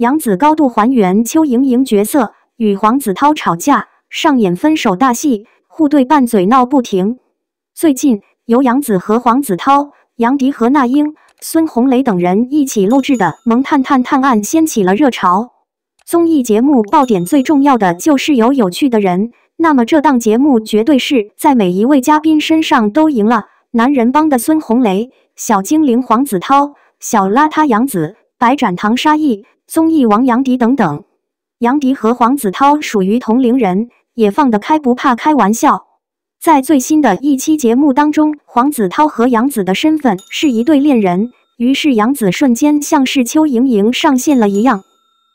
杨紫高度还原邱莹莹角色，与黄子韬吵架，上演分手大戏，互对拌嘴闹不停。最近由杨紫和黄子韬、杨迪和那英、孙红雷等人一起录制的《萌探探探案》掀起了热潮。综艺节目爆点最重要的就是有有趣的人，那么这档节目绝对是在每一位嘉宾身上都赢了。男人帮的孙红雷、小精灵黄子韬、小邋遢杨紫、白展堂沙溢。综艺王杨迪等等，杨迪和黄子韬属于同龄人，也放得开，不怕开玩笑。在最新的一期节目当中，黄子韬和杨子的身份是一对恋人，于是杨子瞬间像是邱莹莹上线了一样，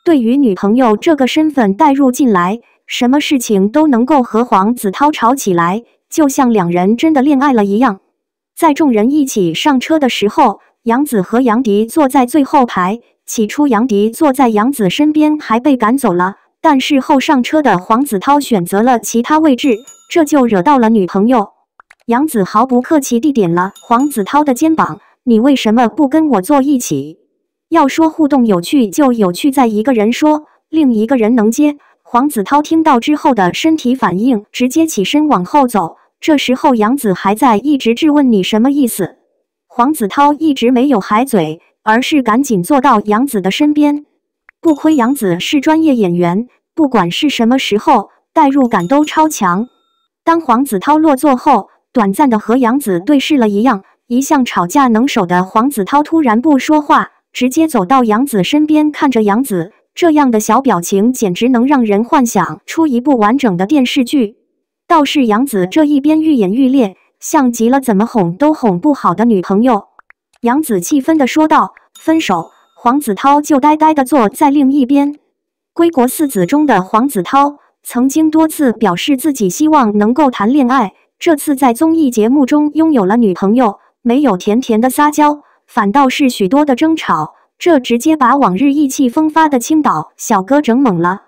对于女朋友这个身份带入进来，什么事情都能够和黄子韬吵起来，就像两人真的恋爱了一样。在众人一起上车的时候，杨子和杨迪坐在最后排。起初，杨迪坐在杨子身边，还被赶走了。但事后上车的黄子韬选择了其他位置，这就惹到了女朋友。杨子毫不客气地点了黄子韬的肩膀：“你为什么不跟我坐一起？”要说互动有趣，就有趣在一个人说，另一个人能接。黄子韬听到之后的身体反应，直接起身往后走。这时候杨子还在一直质问：“你什么意思？”黄子韬一直没有还嘴。而是赶紧坐到杨子的身边。不亏杨子是专业演员，不管是什么时候，代入感都超强。当黄子韬落座后，短暂的和杨子对视了一样。一向吵架能手的黄子韬突然不说话，直接走到杨子身边，看着杨子这样的小表情，简直能让人幻想出一部完整的电视剧。倒是杨子这一边愈演愈烈，像极了怎么哄都哄不好的女朋友。杨子气愤地说道：“分手。”黄子韬就呆呆地坐在另一边。归国四子中的黄子韬曾经多次表示自己希望能够谈恋爱，这次在综艺节目中拥有了女朋友，没有甜甜的撒娇，反倒是许多的争吵，这直接把往日意气风发的青岛小哥整懵了。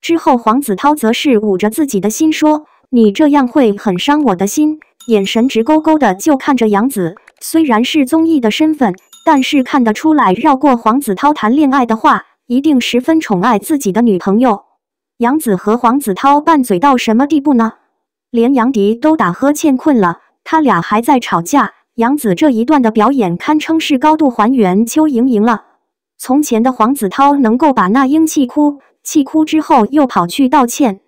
之后，黄子韬则是捂着自己的心说：“你这样会很伤我的心。”眼神直勾勾的就看着杨子，虽然是综艺的身份，但是看得出来，绕过黄子韬谈恋爱的话，一定十分宠爱自己的女朋友。杨子和黄子韬拌嘴到什么地步呢？连杨迪都打呵欠困了，他俩还在吵架。杨子这一段的表演堪称是高度还原邱莹莹了。从前的黄子韬能够把那英气哭，气哭之后又跑去道歉，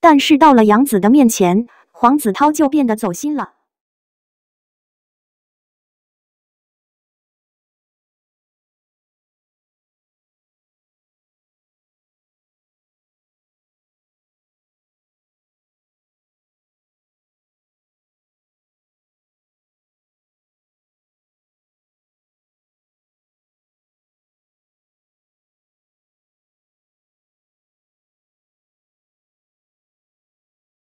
但是到了杨子的面前。黄子韬就变得走心了。